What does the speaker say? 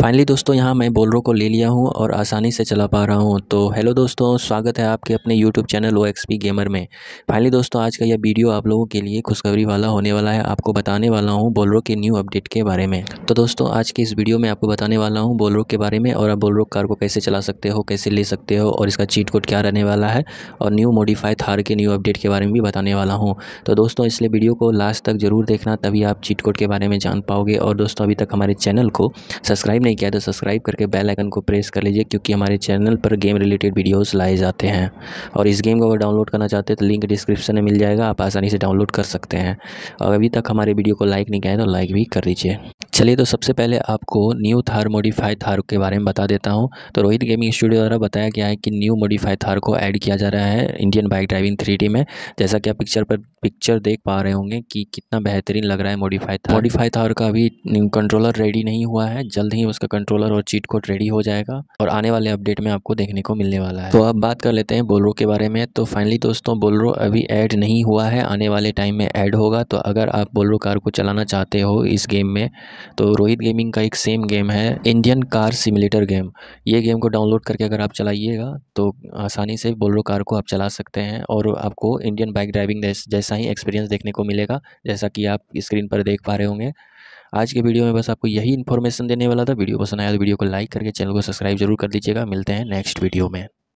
finally दोस्तों यहाँ मैं बोलरों को ले लिया हूँ और आसानी से चला पा रहा हूँ तो हेलो दोस्तों स्वागत है आपके अपने यूट्यूब चैनल ओ गेमर में फाइनली दोस्तों आज का यह वीडियो आप लोगों के लिए खुशखबरी वाला होने वाला है आपको बताने वाला हूँ बोलरों के न्यू अपडेट के बारे में तो दोस्तों आज की इस वीडियो में आपको बताने वाला हूँ बोलरों के बारे में और आप बोलरों कार को कैसे चला सकते हो कैसे ले सकते हो और इसका चीट कोड क्या रहने वाला है और न्यू मॉडिफाई थार के न्यू अपडेट के बारे में भी बताने वाला हूँ तो दोस्तों इसलिए वीडियो को लास्ट तक ज़रूर देखना तभी आप चीट कोड के बारे में जान पाओगे और दोस्तों अभी तक हमारे चैनल को सब्सक्राइब नहीं किया तो सब्सक्राइब करके बेल आइकन को प्रेस कर लीजिए क्योंकि हमारे चैनल पर गेम रिलेटेड वीडियोस लाए जाते हैं और इस गेम को अगर डाउनलोड करना चाहते हैं तो लिंक डिस्क्रिप्शन में मिल जाएगा आप आसानी से डाउनलोड कर सकते हैं और अभी तक हमारे वीडियो को लाइक नहीं किया है तो लाइक भी कर दीजिए चलिए तो सबसे पहले आपको न्यू थार मॉडिफाई थार के बारे में बता देता हूँ तो रोहित गेमिंग स्टूडियो द्वारा बताया गया है कि न्यू मॉडिफाई थार को ऐड किया जा रहा है इंडियन बाइक ड्राइविंग थ्री में जैसा कि आप पिक्चर पर पिक्चर देख पा रहे होंगे कि कितना बेहतरीन लग रहा है मॉडिफाई थार मॉडिफाई थार का अभी कंट्रोलर रेडी नहीं हुआ है जल्द ही उसका कंट्रोलर और चीट कोट रेडी हो जाएगा और आने वाले अपडेट में आपको देखने को मिलने वाला है तो अब बात कर लेते हैं बोलरो के बारे में तो फाइनली दोस्तों बोलरो अभी ऐड नहीं हुआ है आने वाले टाइम में ऐड होगा तो अगर आप बोलरो कार को चलाना चाहते हो इस गेम में तो रोहित गेमिंग का एक सेम गेम है इंडियन कार सिमुलेटर गेम ये गेम को डाउनलोड करके अगर आप चलाइएगा तो आसानी से बोलरो कार को आप चला सकते हैं और आपको इंडियन बाइक ड्राइविंग जैसा ही एक्सपीरियंस देखने को मिलेगा जैसा कि आप स्क्रीन पर देख पा रहे होंगे आज के वीडियो में बस आपको यही इन्फॉर्मेशन देने वाला था वीडियो पसंद आया तो वीडियो को लाइक करके चैनल को सब्सक्राइब जरूर कर दीजिएगा मिलते हैं नेक्स्ट वीडियो में